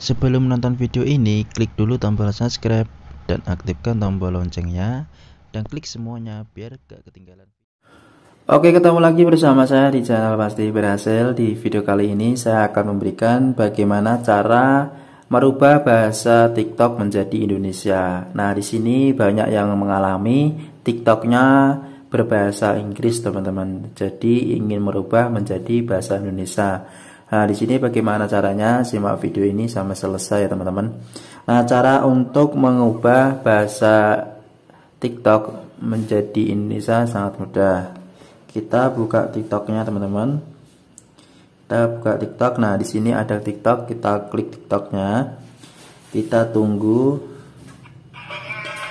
Sebelum menonton video ini, klik dulu tombol subscribe dan aktifkan tombol loncengnya dan klik semuanya biar gak ketinggalan. Oke, ketemu lagi bersama saya di channel Pasti Berhasil. Di video kali ini saya akan memberikan bagaimana cara merubah bahasa TikTok menjadi Indonesia. Nah, di sini banyak yang mengalami TikToknya berbahasa Inggris, teman-teman. Jadi ingin merubah menjadi bahasa Indonesia. Nah, di sini bagaimana caranya? Simak video ini sampai selesai ya, teman-teman. Nah, cara untuk mengubah bahasa TikTok menjadi Indonesia sangat mudah. Kita buka TikToknya, teman-teman. Kita buka TikTok. Nah, di sini ada TikTok. Kita klik TikToknya. Kita tunggu.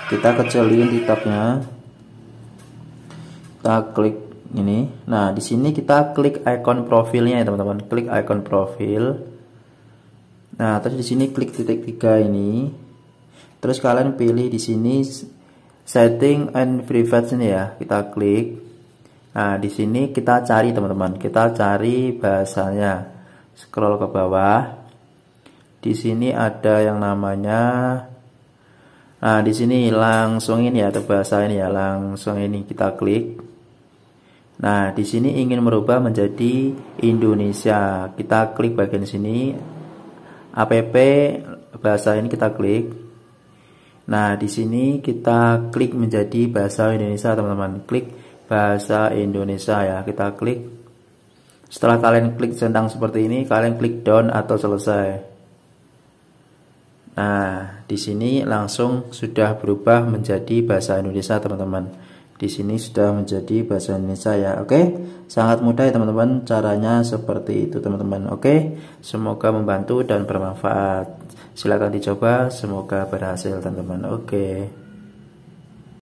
Kita kecilin TikToknya. Kita klik ini. Nah, di sini kita klik icon profilnya ya, teman-teman. Klik icon profil. Nah, terus di sini klik titik tiga ini. Terus kalian pilih di sini setting and private ini ya. Kita klik. Nah, di sini kita cari teman-teman. Kita cari bahasanya. Scroll ke bawah. Di sini ada yang namanya Nah, di sini langsung ini ya, atau bahasa ini ya, langsung ini kita klik. Nah, di sini ingin merubah menjadi Indonesia. Kita klik bagian sini app bahasa ini kita klik. Nah, di sini kita klik menjadi bahasa Indonesia, teman-teman. Klik bahasa Indonesia ya. Kita klik. Setelah kalian klik centang seperti ini, kalian klik down atau selesai. Nah, di sini langsung sudah berubah menjadi bahasa Indonesia, teman-teman di sini sudah menjadi bahasa Indonesia ya. Oke, sangat mudah ya teman-teman. Caranya seperti itu teman-teman. Oke, semoga membantu dan bermanfaat. Silakan dicoba, semoga berhasil teman-teman. Oke.